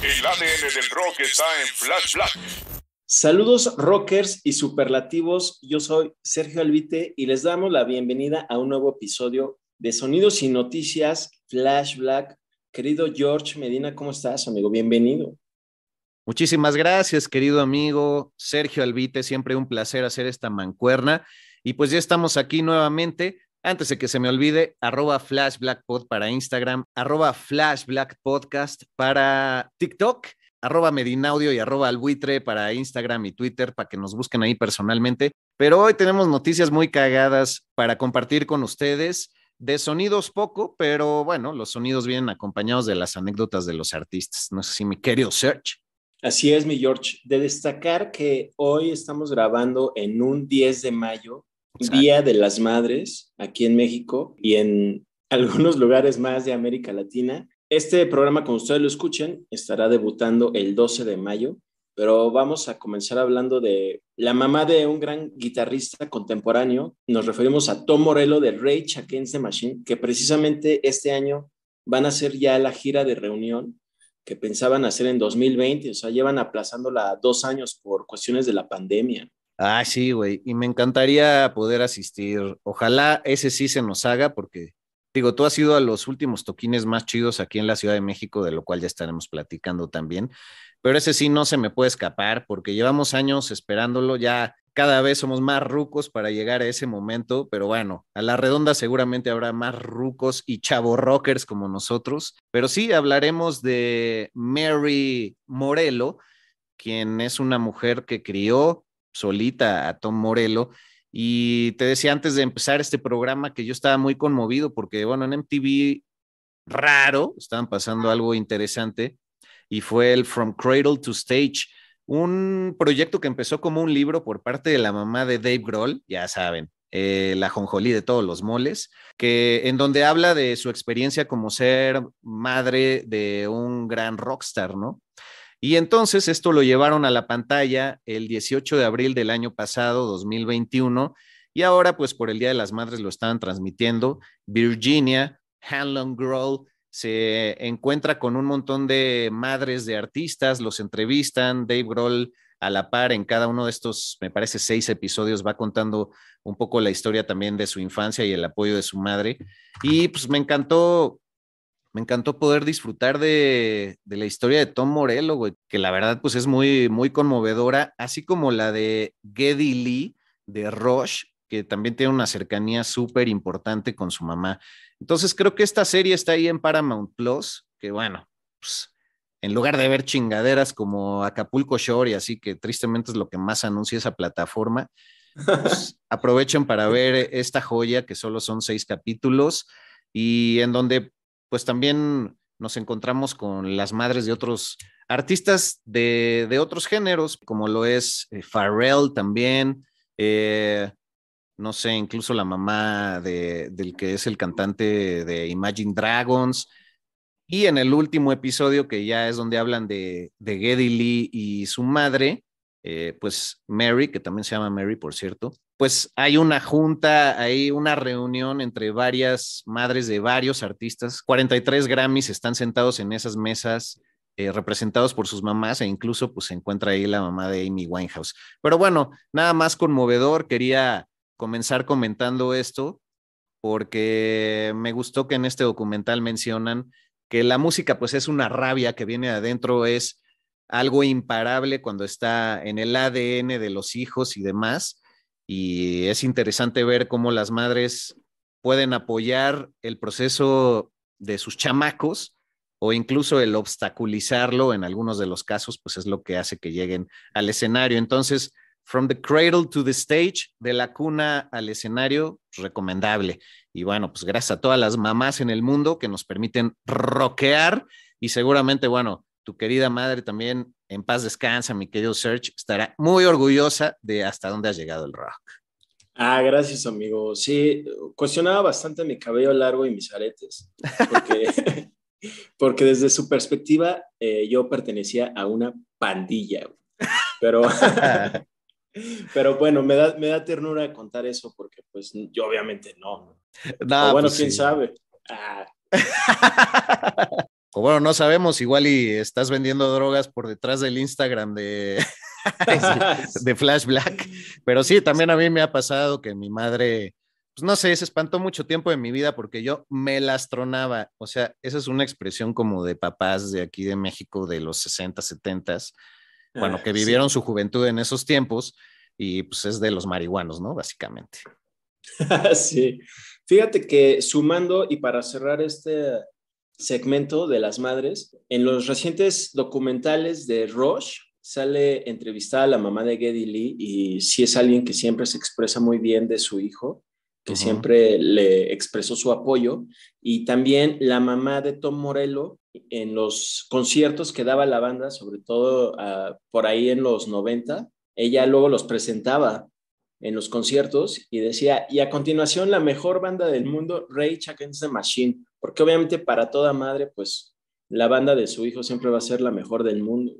El ADN del rock está en Flash Black. Saludos rockers y superlativos, yo soy Sergio Alvite y les damos la bienvenida a un nuevo episodio de Sonidos y Noticias Flash Black. Querido George Medina, ¿cómo estás, amigo? Bienvenido. Muchísimas gracias, querido amigo Sergio Alvite, siempre un placer hacer esta mancuerna. Y pues ya estamos aquí nuevamente antes de que se me olvide, arroba flashblackpod para Instagram, arroba flashblackpodcast para TikTok, arroba medinaudio y arroba albuitre para Instagram y Twitter para que nos busquen ahí personalmente. Pero hoy tenemos noticias muy cagadas para compartir con ustedes. De sonidos poco, pero bueno, los sonidos vienen acompañados de las anécdotas de los artistas. No sé si mi querido Search. Así es, mi George. De destacar que hoy estamos grabando en un 10 de mayo, Día de las Madres aquí en México y en algunos lugares más de América Latina. Este programa, como ustedes lo escuchen, estará debutando el 12 de mayo, pero vamos a comenzar hablando de la mamá de un gran guitarrista contemporáneo. Nos referimos a Tom Morello de Rage Against the Machine, que precisamente este año van a hacer ya la gira de reunión que pensaban hacer en 2020, o sea, llevan aplazándola dos años por cuestiones de la pandemia. Ah, sí, güey. Y me encantaría poder asistir. Ojalá ese sí se nos haga, porque, digo, tú has ido a los últimos toquines más chidos aquí en la Ciudad de México, de lo cual ya estaremos platicando también. Pero ese sí no se me puede escapar, porque llevamos años esperándolo. Ya cada vez somos más rucos para llegar a ese momento, pero bueno, a la redonda seguramente habrá más rucos y chavo rockers como nosotros. Pero sí hablaremos de Mary Morello, quien es una mujer que crió solita a Tom Morello. Y te decía antes de empezar este programa que yo estaba muy conmovido porque, bueno, en MTV raro, estaban pasando algo interesante y fue el From Cradle to Stage, un proyecto que empezó como un libro por parte de la mamá de Dave Grohl, ya saben, eh, la jonjolí de todos los moles, que en donde habla de su experiencia como ser madre de un gran rockstar, ¿no? Y entonces esto lo llevaron a la pantalla el 18 de abril del año pasado, 2021, y ahora pues por el Día de las Madres lo estaban transmitiendo. Virginia Hanlon Grohl se encuentra con un montón de madres de artistas, los entrevistan, Dave Grohl a la par en cada uno de estos, me parece, seis episodios, va contando un poco la historia también de su infancia y el apoyo de su madre. Y pues me encantó me encantó poder disfrutar de, la historia de Tom Morello, que la verdad pues es muy, muy conmovedora, así como la de Geddy Lee de Rush, que también tiene una cercanía súper importante con su mamá. Entonces creo que esta serie está ahí en Paramount Plus, que bueno, pues, en lugar de ver chingaderas como Acapulco Shore y así, que tristemente es lo que más anuncia esa plataforma, pues, aprovechen para ver esta joya que solo son seis capítulos y en donde pues también nos encontramos con las madres de otros artistas de, otros géneros, como lo es eh, Pharrell también, eh, no sé, incluso la mamá del que es el cantante de Imagine Dragons. Y en el último episodio, que ya es donde hablan de, de Geddy Lee y su madre, eh, pues Mary, que también se llama Mary, por cierto, pues hay una junta, hay una reunión entre varias madres de varios artistas. 43 Grammys están sentados en esas mesas, eh, representados por sus mamás e incluso pues se encuentra ahí la mamá de Amy Winehouse. Pero bueno, nada más conmovedor, quería comenzar comentando esto porque me gustó que en este documental mencionan que la música pues es una rabia que viene adentro, es algo imparable cuando está en el ADN de los hijos y demás y es interesante ver cómo las madres pueden apoyar el proceso de sus chamacos o incluso el obstaculizarlo en algunos de los casos, pues es lo que hace que lleguen al escenario. Entonces, From the Cradle to the Stage, de la cuna al escenario, recomendable. Y bueno, pues gracias a todas las mamás en el mundo que nos permiten rockear y seguramente, bueno, tu querida madre también, en paz descansa, mi querido Search estará muy orgullosa de hasta dónde ha llegado el rock. Ah, gracias, amigo. Sí, cuestionaba bastante mi cabello largo y mis aretes, porque, desde su perspectiva eh, yo pertenecía a una pandilla, pero, pero bueno, me da, me da ternura contar eso, porque pues yo obviamente no. bueno, pues quién sabe. Ah o bueno, no sabemos, igual y estás vendiendo drogas por detrás del Instagram de, de Flash Black. Pero sí, también a mí me ha pasado que mi madre, pues no sé, se espantó mucho tiempo en mi vida porque yo me lastronaba. O sea, esa es una expresión como de papás de aquí de México de los 60, 70, bueno, que ah, vivieron su juventud en esos tiempos y pues es de los marihuanos, ¿no? Básicamente. sí. Fíjate que sumando y para cerrar este segmento de las madres. En los recientes documentales de Roche sale entrevistada la mamá de Geddy Lee y si es alguien que siempre se expresa muy bien de su hijo, que siempre le expresó su apoyo. Y también la mamá de Tom Morello en los conciertos que daba la banda, sobre todo ah, por ahí en los 90, ella luego los presentaba en los conciertos y decía, y a continuación la mejor banda del mundo, Ray Against the Machine. Porque obviamente para toda madre, pues la banda de su hijo siempre va a ser la mejor del mundo.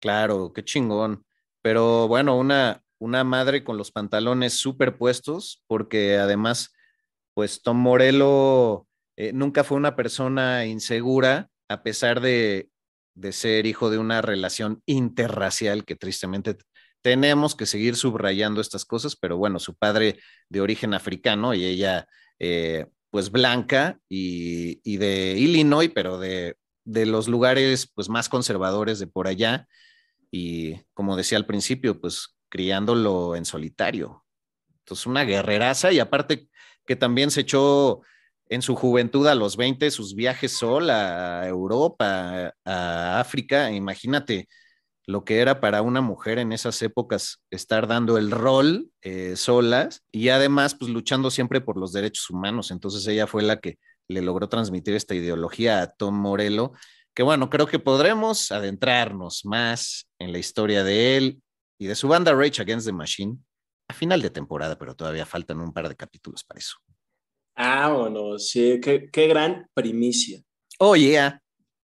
Claro, qué chingón. Pero bueno, una, una madre con los pantalones super puestos, porque además, pues Tom Morello eh, nunca fue una persona insegura, a pesar de, de ser hijo de una relación interracial que tristemente tenemos que seguir subrayando estas cosas, pero bueno, su padre de origen africano y ella eh, pues blanca y, de Illinois, pero de, de, los lugares pues más conservadores de por allá. Y como decía al principio, pues criándolo en solitario. Entonces una guerreraza y aparte que también se echó en su juventud a los 20 sus viajes sola a Europa, a África, imagínate, lo que era para una mujer en esas épocas estar dando el rol eh, solas y además pues luchando siempre por los derechos humanos. Entonces ella fue la que le logró transmitir esta ideología a Tom Morello, que bueno, creo que podremos adentrarnos más en la historia de él y de su banda Rage Against the Machine a final de temporada, pero todavía faltan un par de capítulos para eso. Ah, bueno, sí, qué, gran primicia. Oye, oh,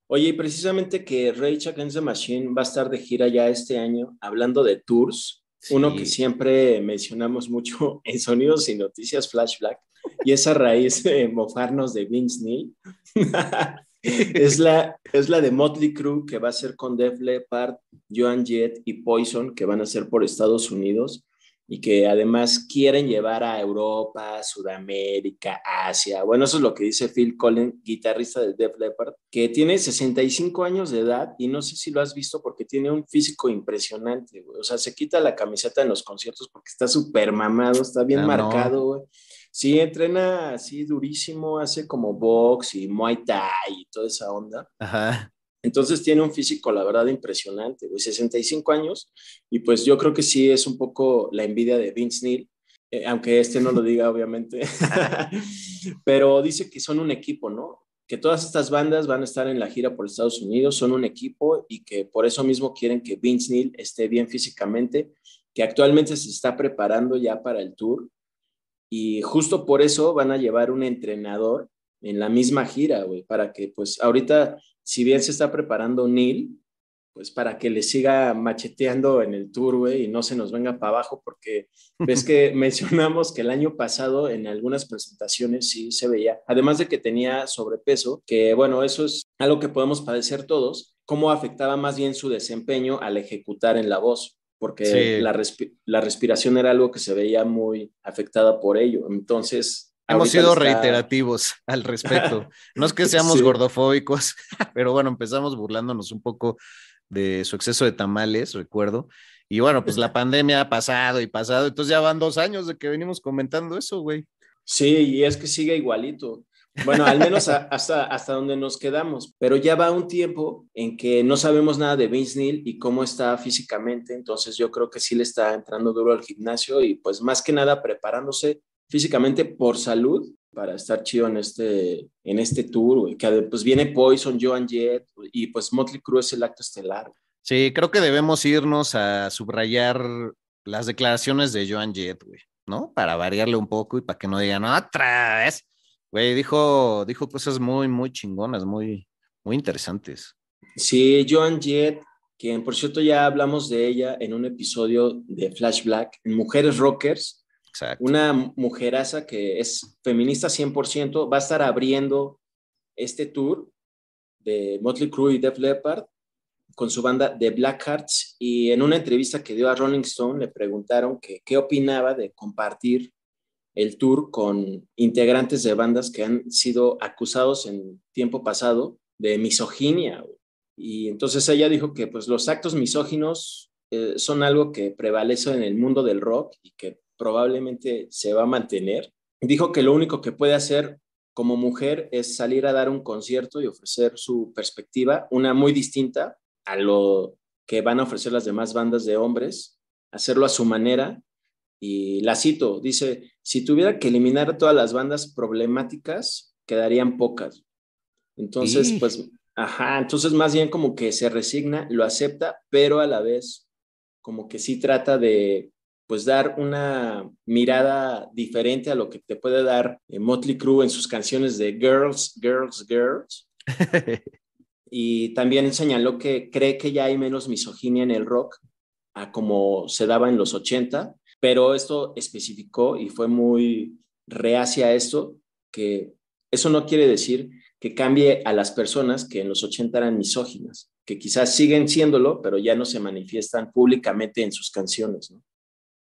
Oye, y precisamente que Rage Against the Machine va a estar de gira ya este año, hablando de tours, uno que siempre mencionamos mucho en Sonidos y Noticias Flashback, y esa raíz de mofarnos de Vince Neil. es, la, es la de Motley Crue que va a ser con Def Leppard, Joan Jett y Poison, que van a ser por Estados Unidos y que además quieren llevar a Europa, Sudamérica, Asia. Bueno, eso es lo que dice Phil Collins, guitarrista de Def Leppard, que tiene 65 años de edad y no sé si lo has visto porque tiene un físico impresionante, güey. O sea, se quita la camiseta en los conciertos porque está súper mamado, está bien ah, marcado, güey. Sí, entrena así durísimo, hace como box y muay thai y toda esa onda. Ajá. Entonces tiene un físico, la verdad, impresionante, güey, 65 años, y pues yo creo que sí es un poco la envidia de Vince Neil, eh, aunque este no lo diga, obviamente, pero dice que son un equipo, ¿no? Que todas estas bandas van a estar en la gira por Estados Unidos, son un equipo y que por eso mismo quieren que Vince Neil esté bien físicamente, que actualmente se está preparando ya para el tour y justo por eso van a llevar un entrenador en la misma gira, güey, para que pues ahorita, si bien se está preparando Neil, pues para que le siga macheteando en el tour, güey, y no se nos venga para abajo, porque ves que mencionamos que el año pasado en algunas presentaciones sí se veía, además de que tenía sobrepeso, que bueno, eso es algo que podemos padecer todos, cómo afectaba más bien su desempeño al ejecutar en la voz, porque la, la respiración era algo que se veía muy afectada por ello. Entonces, Hemos sido reiterativos al respecto. No es que seamos gordofóbicos, pero bueno, empezamos burlándonos un poco de su exceso de tamales, recuerdo. Y bueno, pues la pandemia ha pasado y pasado, entonces ya van dos años de que venimos comentando eso, güey. Sí, y es que sigue igualito. Bueno, al menos hasta, hasta donde nos quedamos, pero ya va un tiempo en que no sabemos nada de Vince Neil y cómo está físicamente, entonces yo creo que sí le está entrando duro al gimnasio y pues más que nada preparándose físicamente por salud para estar chido en este, en este tour, güey. Que pues viene Poison, Joan Jett y pues Motley Crue es el acto estelar. Sí, creo que debemos irnos a subrayar las declaraciones de Joan Jett, güey, ¿no? Para variarle un poco y para que no digan otra vez. Güey, dijo, dijo cosas muy, muy chingonas, muy, muy interesantes. Sí, Joan Jett, quien por cierto ya hablamos de ella en un episodio de Flash en Mujeres Rockers, una mujeraza que es feminista 100%, va a estar abriendo este tour de Motley Crue y Def Leppard con su banda The Black Hearts y en una entrevista que dio a Rolling Stone le preguntaron qué opinaba de compartir el tour con integrantes de bandas que han sido acusados en tiempo pasado de misoginia. Y entonces ella dijo que pues los actos misóginos eh, son algo que prevalece en el mundo del rock y que probablemente se va a mantener. Dijo que lo único que puede hacer como mujer es salir a dar un concierto y ofrecer su perspectiva, una muy distinta a lo que van a ofrecer las demás bandas de hombres, hacerlo a su manera. Y la cito, dice, si tuviera que eliminar todas las bandas problemáticas, quedarían pocas. Entonces, pues, ajá, entonces más bien como que se resigna, lo acepta, pero a la vez como que sí trata de pues dar una mirada diferente a lo que te puede dar eh, Motley Crue en sus canciones de Girls, Girls, Girls. y también señaló que cree que ya hay menos misoginia en el rock a como se daba en los 80, pero esto especificó y fue muy reacia a esto, que eso no quiere decir que cambie a las personas que en los 80 eran misóginas, que quizás siguen siéndolo, pero ya no se manifiestan públicamente en sus canciones. ¿no?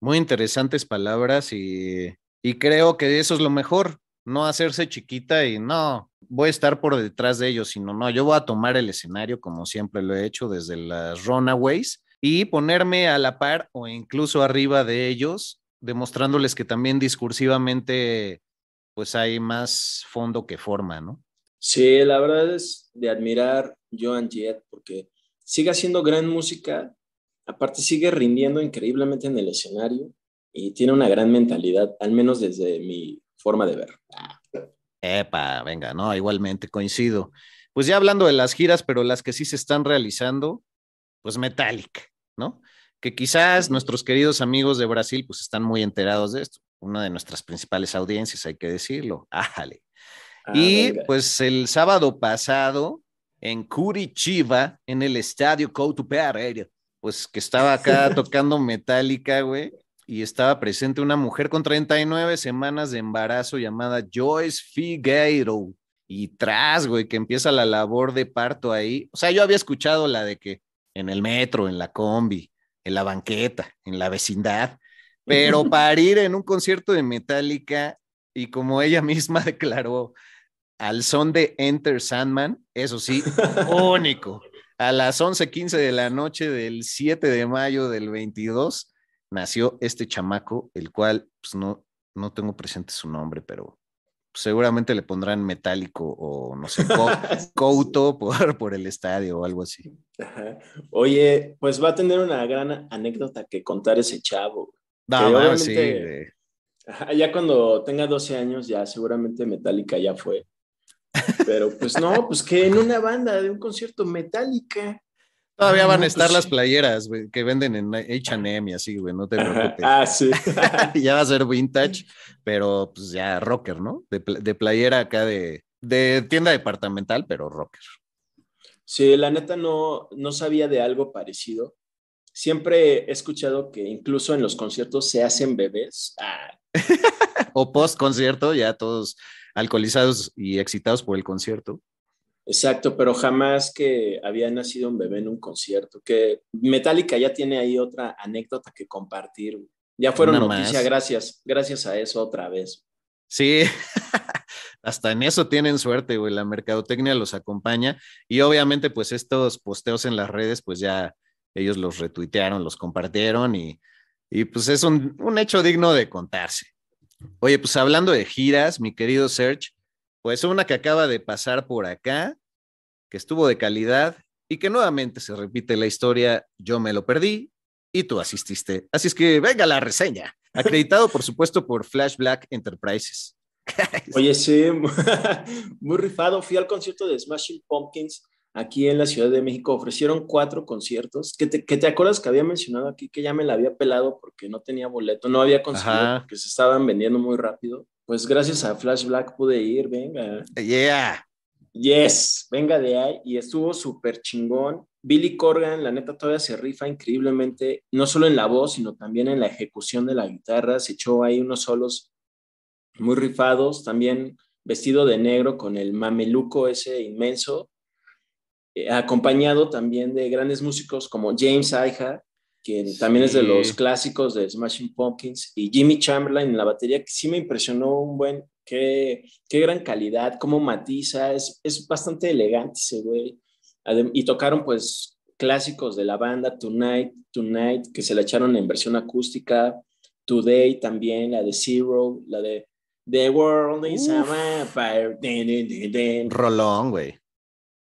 Muy interesantes palabras y, y creo que eso es lo mejor, no hacerse chiquita y no, voy a estar por detrás de ellos, sino no, yo voy a tomar el escenario como siempre lo he hecho desde las Runaways y ponerme a la par o incluso arriba de ellos, demostrándoles que también discursivamente pues hay más fondo que forma, ¿no? Sí, la verdad es de admirar Joan Jett porque sigue haciendo gran música, aparte sigue rindiendo increíblemente en el escenario y tiene una gran mentalidad, al menos desde mi forma de ver. Epa, venga, no, igualmente coincido. Pues ya hablando de las giras, pero las que sí se están realizando, pues Metallica, ¿no? Que quizás nuestros queridos amigos de Brasil pues están muy enterados de esto, una de nuestras principales audiencias, hay que decirlo. Ájale. Ah, y pues el sábado pasado en Curitiba, en el estadio Couto Pereira, pues que estaba acá tocando Metallica, güey, y estaba presente una mujer con 39 semanas de embarazo llamada Joyce Figueiro. Y tras, güey, que empieza la labor de parto ahí. O sea, yo había escuchado la de que en el metro, en la combi, en la banqueta, en la vecindad, pero parir en un concierto de Metallica y como ella misma declaró, al son de Enter Sandman, eso sí, único. A las 11:15 de la noche del 7 de mayo del 22 nació este chamaco, el cual pues, no, no tengo presente su nombre, pero seguramente le pondrán metálico o no sé, couto por, por el estadio o algo así. Oye, pues va a tener una gran anécdota que contar ese chavo. ya cuando tenga 12 años, ya seguramente Metálica ya fue. Pero pues no, pues que en una banda de un concierto metálica. Todavía ah, van a pues estar las playeras que venden en HM y así, güey, no te preocupes. Ah, sí. ya va a ser vintage, pero pues ya rocker, ¿no? De, playera acá de, de, tienda departamental, pero rocker. Sí, la neta no, no sabía de algo parecido. Siempre he escuchado que incluso en los conciertos se hacen bebés. Ah. o post concierto, ya todos alcoholizados y excitados por el concierto. Exacto, pero jamás que había nacido un bebé en un concierto. Que Metallica ya tiene ahí otra anécdota que compartir. Ya fueron Una noticia, gracias, gracias a eso otra vez. Sí, hasta en eso tienen suerte, güey. La mercadotecnia los acompaña y obviamente, pues estos posteos en las redes, pues ya ellos los retuitearon, los compartieron y, pues es un hecho digno de contarse. Oye, pues hablando de giras, mi querido Serge, pues una que acaba de pasar por acá, que estuvo de calidad y que nuevamente se repite la historia, yo me lo perdí y tú asististe. Así es que venga la reseña, acreditado por supuesto por Flash Black Enterprises. Oye, sí, muy rifado. Fui al concierto de Smashing Pumpkins aquí en la Ciudad de México ofrecieron cuatro conciertos, que te, te acuerdas que había mencionado aquí que ya me la había pelado porque no tenía boleto, no había conseguido, porque se estaban vendiendo muy rápido. Pues gracias a Flash Black pude ir, venga. Yeah. Yes, venga de ahí y estuvo súper chingón. Billy Corgan, la neta, todavía se rifa increíblemente, no solo en la voz, sino también en la ejecución de la guitarra. Se echó ahí unos solos muy rifados, también vestido de negro con el mameluco ese inmenso eh, acompañado también de grandes músicos como James Iha, que también es de los clásicos de Smashing Pumpkins, y Jimmy Chamberlain en la batería, que sí me impresionó un buen, qué, qué gran calidad, cómo matiza, es, es bastante elegante ese güey. Y tocaron pues clásicos de la banda, Tonight, Tonight, que se la echaron en versión acústica, Today también, la de Zero, la de The World is Uf. a Vampire. Rolón, güey.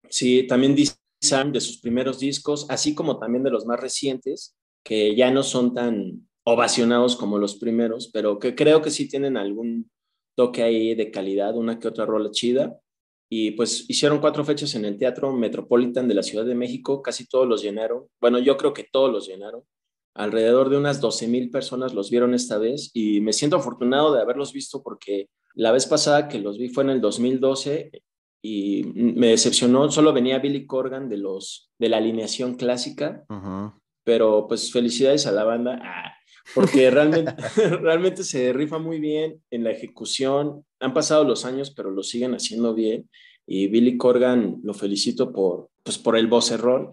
Sí, también Sam de sus primeros discos, así como también de los más recientes, que ya no son tan ovacionados como los primeros, pero que creo que sí tienen algún toque ahí de calidad, una que otra rola chida. Y pues hicieron cuatro fechas en el Teatro Metropolitan de la Ciudad de México, casi todos los llenaron. Bueno, yo creo que todos los llenaron. Alrededor de unas 12 mil personas los vieron esta vez y me siento afortunado de haberlos visto porque la vez pasada que los vi fue en el 2012 y me decepcionó. Solo venía Billy Corgan de, los, de la alineación clásica, pero pues felicidades a la banda, ah, porque realmente, realmente se rifa muy bien en la ejecución. Han pasado los años, pero lo siguen haciendo bien. Y Billy Corgan lo felicito por, pues, por el vocerrón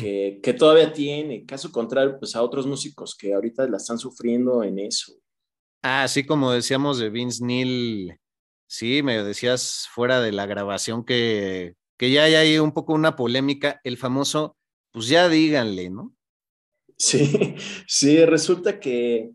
que, que todavía tiene. Caso contrario, pues a otros músicos que ahorita la están sufriendo en eso. Ah, como decíamos de Vince Neil Sí, me decías fuera de la grabación que, que ya hay ahí un poco una polémica, el famoso, pues ya díganle, ¿no? Sí, sí, resulta que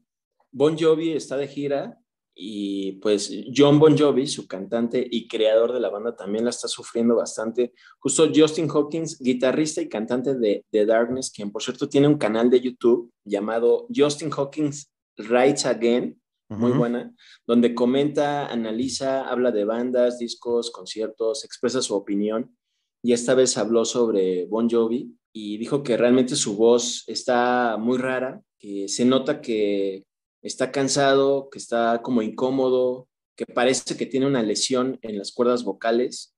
Bon Jovi está de gira y pues John Bon Jovi, su cantante y creador de la banda, también la está sufriendo bastante. Justo Justin Hawkins, guitarrista y cantante de The Darkness, quien por cierto tiene un canal de YouTube llamado Justin Hawkins Writes Again, muy buena, donde comenta, analiza, habla de bandas, discos, conciertos, expresa su opinión y esta vez habló sobre Bon Jovi y dijo que realmente su voz está muy rara, que se nota que está cansado, que está como incómodo, que parece que tiene una lesión en las cuerdas vocales,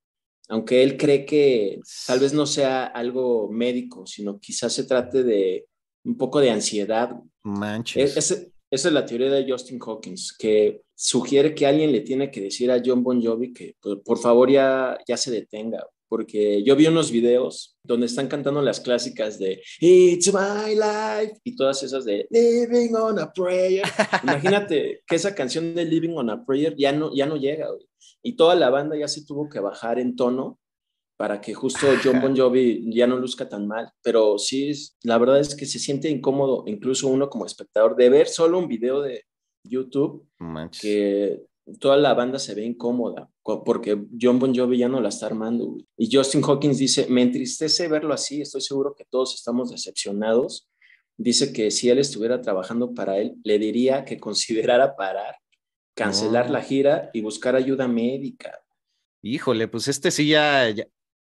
aunque él cree que tal vez no sea algo médico, sino quizás se trate de un poco de ansiedad. Manches. Esa es la teoría de Justin Hawkins, que sugiere que alguien le tiene que decir a John Bon Jovi que pues, por favor ya, ya se detenga, porque yo vi unos videos donde están cantando las clásicas de It's My Life y todas esas de Living on a Prayer. Imagínate que esa canción de Living on a Prayer ya no, ya no llega, y toda la banda ya se tuvo que bajar en tono para que justo John Bon Jovi ya no luzca tan mal, pero sí, la verdad es que se siente incómodo, incluso uno como espectador, de ver solo un video de YouTube, que toda la banda se ve incómoda, porque John Bon Jovi ya no la está armando. Y Justin Hawkins dice, me entristece verlo así, estoy seguro que todos estamos decepcionados. Dice que si él estuviera trabajando para él, le diría que considerara parar, cancelar la gira y buscar ayuda médica. Híjole, pues este sí ya,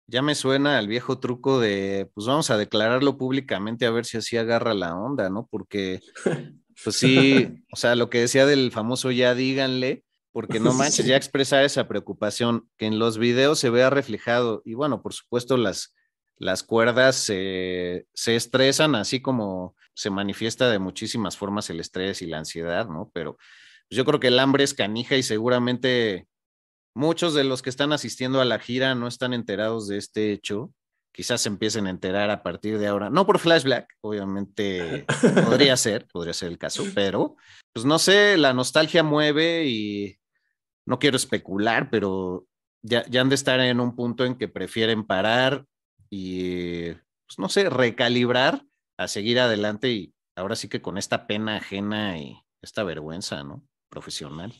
ya me suena al viejo truco de, pues vamos a declararlo públicamente a ver si así agarra la onda, ¿no? Porque, pues sí, o sea, lo que decía del famoso ya díganle, porque no manches, ya expresar esa preocupación, que en los videos se vea reflejado, y bueno, por supuesto las, las cuerdas se, se estresan, así como se manifiesta de muchísimas formas el estrés y la ansiedad, ¿no? Pero pues, yo creo que el hambre es canija y seguramente Muchos de los que están asistiendo a la gira no están enterados de este hecho. Quizás empiecen a enterar a partir de ahora. No por Flashback, obviamente podría ser, podría ser el caso, pero pues no sé, la nostalgia mueve y no quiero especular, pero ya, han de estar en un punto en que prefieren parar y, pues no sé, recalibrar a seguir adelante y ahora sí que con esta pena ajena y esta vergüenza, ¿no? Profesional.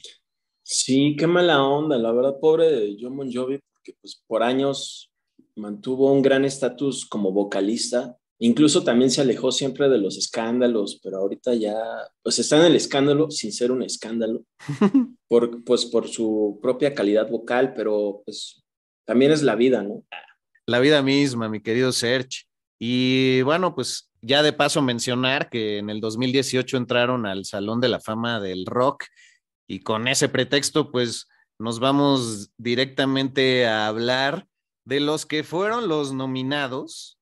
Sí, qué mala onda, la verdad, pobre John Bon Jovi, porque pues por años mantuvo un gran estatus como vocalista, incluso también se alejó siempre de los escándalos, pero ahorita ya, pues está en el escándalo sin ser un escándalo, por, pues por su propia calidad vocal, pero pues también es la vida, ¿no? La vida misma, mi querido Serge. Y bueno, pues ya de paso mencionar que en el 2018 entraron al Salón de la Fama del Rock y con ese pretexto, pues nos vamos directamente a hablar de los que fueron los nominados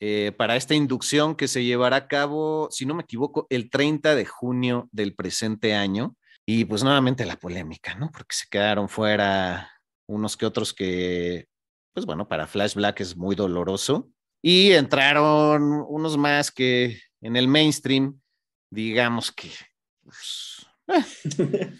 eh, para esta inducción que se llevará a cabo, si no me equivoco, el 30 de junio del presente año. Y pues nuevamente la polémica, ¿no? Porque se quedaron fuera unos que otros que, pues bueno, para Flash Black es muy doloroso. Y entraron unos más que en el mainstream, digamos que pues,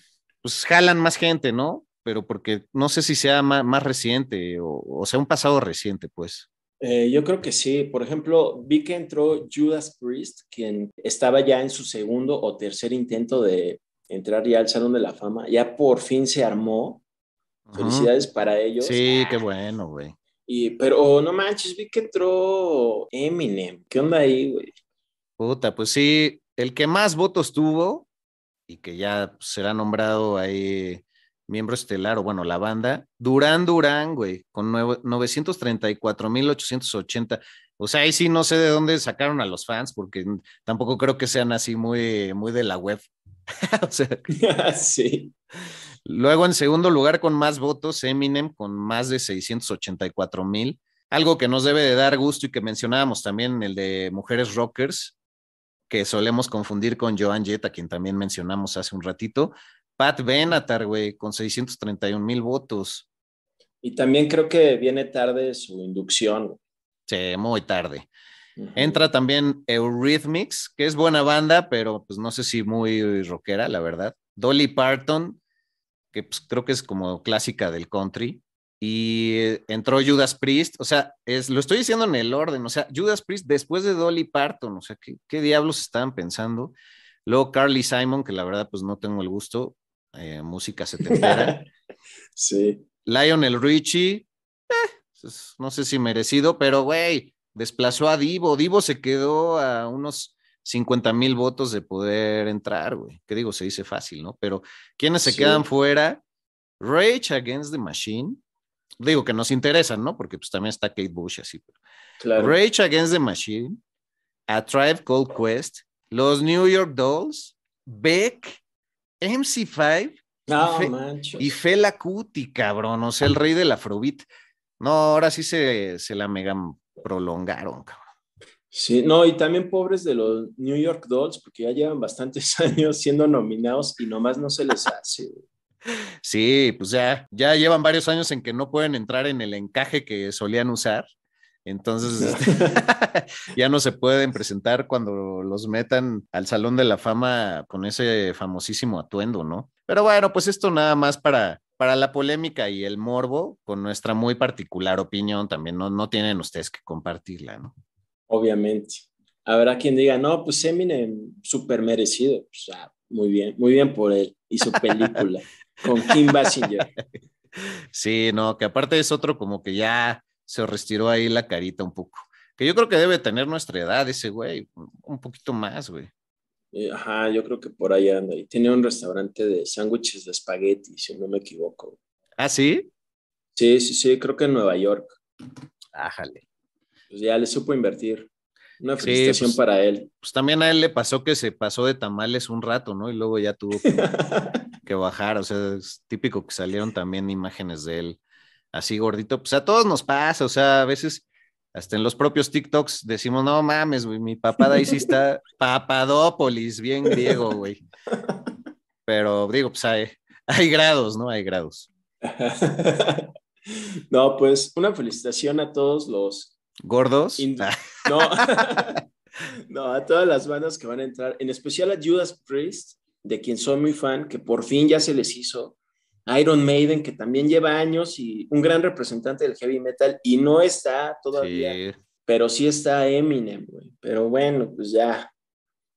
pues jalan más gente, ¿no? Pero porque no sé si sea más, más reciente o, sea un pasado reciente, pues. Eh, yo creo que sí. Por ejemplo, vi que entró Judas Priest, quien estaba ya en su segundo o tercer intento de entrar ya al Salón de la Fama. Ya por fin se armó. Felicidades para ellos. Sí, qué bueno, güey. Y, pero oh, no manches, vi que entró Eminem. ¿Qué onda ahí, güey? Puta, pues sí, el que más votos tuvo y que ya será nombrado ahí miembro estelar o bueno, la banda, Durán Durán, güey, con 934.880. O sea, ahí sí no sé de dónde sacaron a los fans, porque tampoco creo que sean así muy, muy de la web. o sea, sí. Luego en segundo lugar con más votos, Eminem con más de 684 mil. Algo que nos debe de dar gusto y que mencionábamos también el de Mujeres Rockers, que solemos confundir con Joan Jett, a quien también mencionamos hace un ratito. Pat Benatar, güey, con 631 mil votos. Y también creo que viene tarde su inducción. Sí, muy tarde. Entra también Eurythmics, que es buena banda, pero pues no sé si muy rockera, la verdad. Dolly Parton, que pues, creo que es como clásica del country y entró Judas Priest, o sea, es, lo estoy diciendo en el orden, o sea, Judas Priest después de Dolly Parton, o sea, ¿qué, qué diablos estaban pensando? Luego Carly Simon, que la verdad pues no tengo el gusto, eh, música setentera. sí. Lionel Richie, eh, no sé si merecido, pero güey, desplazó a Divo, Divo se quedó a unos 50 mil votos de poder entrar, güey. Que digo, se dice fácil, ¿no? Pero ¿quiénes se quedan fuera? Rage Against the Machine, digo que nos interesan, ¿no? Porque pues también está Kate Bush así. Claro. Rage Against the Machine, A Tribe Called Quest, Los New York Dolls, Beck, MC5 y, Fela Cuti, cabrón, o sea, el rey del afrobeat. No, ahora sí se, se la mega prolongaron, cabrón. Sí, no, y también pobres de los New York Dolls, porque ya llevan bastantes años siendo nominados y nomás no se les hace. Sí, pues ya, ya llevan varios años en que no pueden entrar en el encaje que solían usar. Entonces, este, ya no se pueden presentar cuando los metan al Salón de la Fama con ese famosísimo atuendo, ¿no? Pero bueno, pues esto nada más para, para la polémica y el morbo, con nuestra muy particular opinión también, no, no tienen ustedes que compartirla, ¿no? Obviamente. Habrá quien diga, no, pues Eminem, súper merecido. o sea, muy bien, muy bien por él y su película con Kim Basinger. Sí, no, que aparte es otro como que ya se retiró ahí la carita un poco. Que yo creo que debe tener nuestra edad ese güey, un poquito más, güey. Eh, ajá, yo creo que por ahí anda. Y tiene un restaurante de sándwiches de espagueti, si no me equivoco. ¿Ah, sí? Sí, sí, sí, creo que en Nueva York. Ájale. Pues ya le supo invertir. Una felicitación pues, para él. Pues también a él le pasó que se pasó de tamales un rato, ¿no? Y luego ya tuvo que, bajar. O sea, es típico que salieron también imágenes de él así gordito. Pues a todos nos pasa, o sea, a veces hasta en los propios TikToks decimos, no mames, güey, mi papá ahí sí está papadópolis, bien griego, güey. Pero digo, pues hay grados, ¿no? Hay grados. no, pues una felicitación a todos los gordos. Ah. no, a todas las bandas que van a entrar, en especial a Judas Priest, de quien soy muy fan, que por fin ya se les hizo. Iron Maiden, que también lleva años y un gran representante del heavy metal, y no está todavía. Pero sí está Eminem, güey. Pero bueno, pues ya.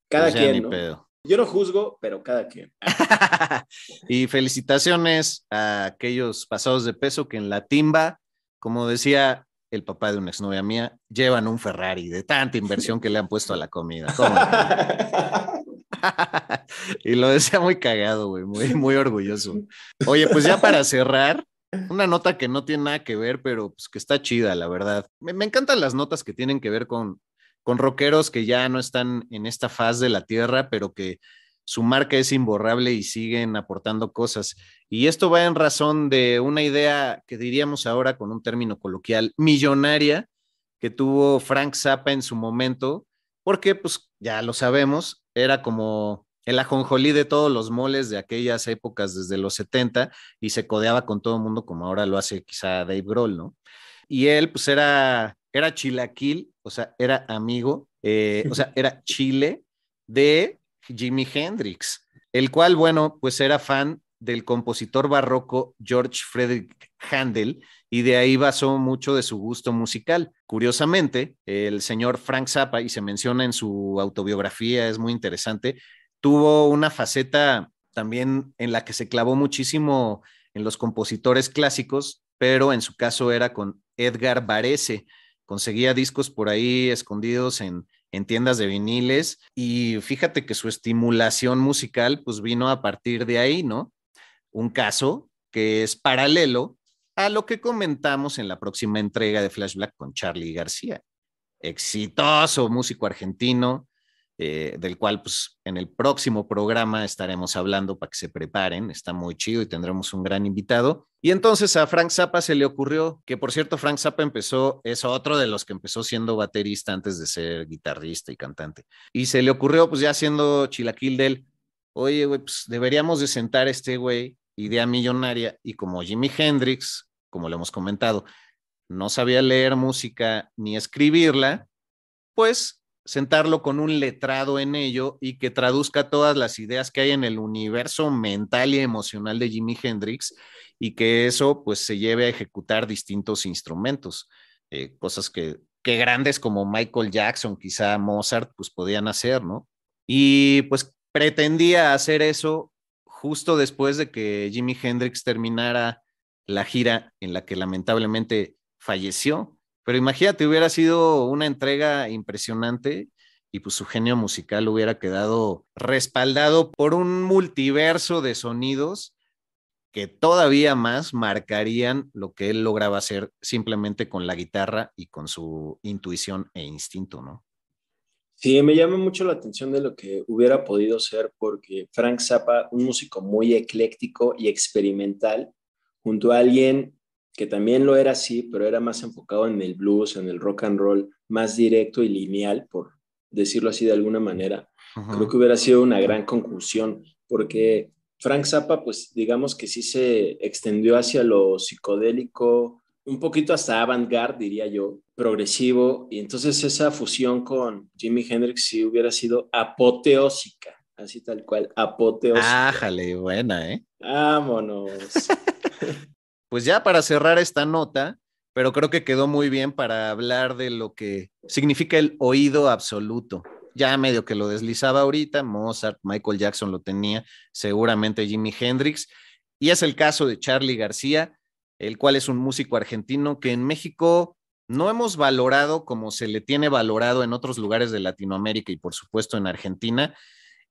Cada pues quien. ¿no? Yo no juzgo, pero cada quien. y felicitaciones a aquellos pasados de peso que en la timba, como decía el papá de una exnovia mía, llevan un Ferrari de tanta inversión que le han puesto a la comida. y lo decía muy cagado, güey, muy, muy orgulloso. Oye, pues ya para cerrar, una nota que no tiene nada que ver, pero pues que está chida, la verdad. Me, encantan las notas que tienen que ver con, con rockeros que ya no están en esta faz de la tierra, pero que su marca es imborrable y siguen aportando cosas. Y esto va en razón de una idea que diríamos ahora con un término coloquial, millonaria, que tuvo Frank Zappa en su momento, porque pues ya lo sabemos, era como el ajonjolí de todos los moles de aquellas épocas desde los 70 y se codeaba con todo el mundo como ahora lo hace quizá Dave Grohl, ¿no? Y él pues era, era chilaquil, o sea, era amigo, eh, o sea, era chile de Jimi Hendrix, el cual, bueno, pues era fan del compositor barroco George Frederick Handel y de ahí basó mucho de su gusto musical. Curiosamente, el señor Frank Zappa, y se menciona en su autobiografía, es muy interesante, tuvo una faceta también en la que se clavó muchísimo en los compositores clásicos, pero en su caso era con Edgar Varese. Conseguía discos por ahí escondidos en, en tiendas de viniles y fíjate que su estimulación musical pues vino a partir de ahí, ¿no? Un caso que es paralelo a lo que comentamos en la próxima entrega de Flashback con Charlie García. Exitoso músico argentino eh, del cual pues en el próximo programa estaremos hablando para que se preparen, está muy chido y tendremos un gran invitado. Y entonces a Frank Zappa se le ocurrió, que por cierto Frank Zappa empezó, es otro de los que empezó siendo baterista antes de ser guitarrista y cantante, y se le ocurrió pues ya siendo chilaquil de él, oye pues deberíamos de sentar este güey, idea millonaria, y como Jimi Hendrix, como le hemos comentado, no sabía leer música ni escribirla, pues sentarlo con un letrado en ello y que traduzca todas las ideas que hay en el universo mental y emocional de Jimi Hendrix y que eso pues se lleve a ejecutar distintos instrumentos, eh, cosas que, que grandes como Michael Jackson, quizá Mozart, pues podían hacer, ¿no? Y pues pretendía hacer eso justo después de que Jimi Hendrix terminara la gira en la que lamentablemente falleció pero imagínate, hubiera sido una entrega impresionante y pues su genio musical hubiera quedado respaldado por un multiverso de sonidos que todavía más marcarían lo que él lograba hacer simplemente con la guitarra y con su intuición e instinto, ¿no? Sí, me llama mucho la atención de lo que hubiera podido ser porque Frank Zappa, un músico muy ecléctico y experimental, junto a alguien que también lo era así, pero era más enfocado en el blues, en el rock and roll, más directo y lineal, por decirlo así de alguna manera, creo que hubiera sido una gran conclusión, porque Frank Zappa, pues digamos que sí se extendió hacia lo psicodélico, un poquito hasta avant-garde, diría yo, progresivo, y entonces esa fusión con Jimi Hendrix sí hubiera sido apoteósica, así tal cual, apoteósica. Ájale, buena, ¿eh? Vámonos. pues ya para cerrar esta nota, pero creo que quedó muy bien para hablar de lo que significa el oído absoluto. Ya medio que lo deslizaba ahorita, Mozart, Michael Jackson lo tenía, seguramente Jimi Hendrix, y es el caso de Charlie García, el cual es un músico argentino que en México no hemos valorado como se le tiene valorado en otros lugares de Latinoamérica y por supuesto en Argentina.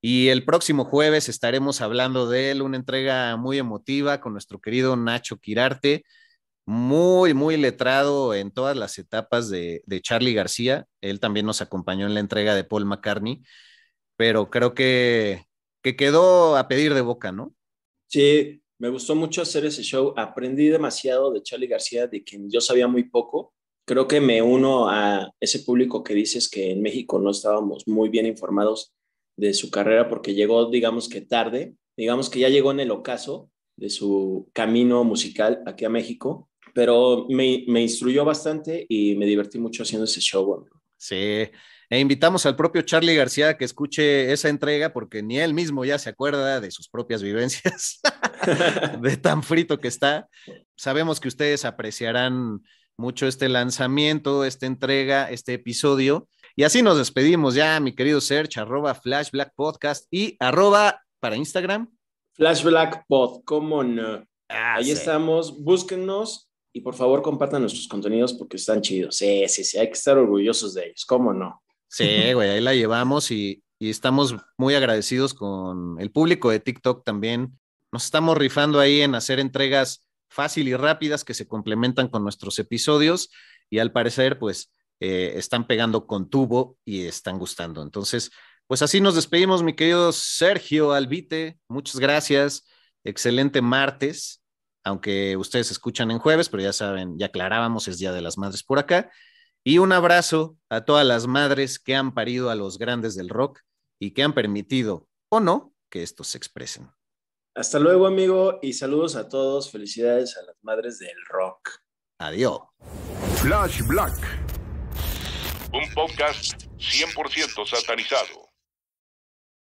Y el próximo jueves estaremos hablando de él, una entrega muy emotiva con nuestro querido Nacho Quirarte, muy, muy letrado en todas las etapas de, de Charlie García. Él también nos acompañó en la entrega de Paul McCartney, pero creo que, que quedó a pedir de boca, ¿no? Sí, me gustó mucho hacer ese show. Aprendí demasiado de Charlie García, de quien yo sabía muy poco. Creo que me uno a ese público que dices que en México no estábamos muy bien informados de su carrera porque llegó, digamos que tarde, digamos que ya llegó en el ocaso de su camino musical aquí a México, pero me, instruyó bastante y me divertí mucho haciendo ese show. Sí, e invitamos al propio Charlie García que escuche esa entrega porque ni él mismo ya se acuerda de sus propias vivencias, de tan frito que está. Sabemos que ustedes apreciarán mucho este lanzamiento, esta entrega, este episodio y así nos despedimos ya, mi querido Serge, arroba Flash Black Podcast y arroba para Instagram. Flash Black Pod, cómo no. Ah, ahí estamos, búsquennos y por favor compartan nuestros contenidos porque están chidos. Sí, sí, sí, hay que estar orgullosos de ellos, cómo no. Sí, güey, ahí la llevamos y, y, estamos muy agradecidos con el público de TikTok también. Nos estamos rifando ahí en hacer entregas fácil y rápidas que se complementan con nuestros episodios y al parecer, pues eh, están pegando con tubo y están gustando. Entonces, pues así nos despedimos, mi querido Sergio Albite. Muchas gracias. Excelente martes, aunque ustedes escuchan en jueves, pero ya saben, ya aclarábamos, es Día de las Madres por acá. Y un abrazo a todas las madres que han parido a los grandes del rock y que han permitido o no que estos se expresen. Hasta luego, amigo, y saludos a todos. Felicidades a las madres del rock. Adiós. Flash Black. Un podcast 100% satanizado.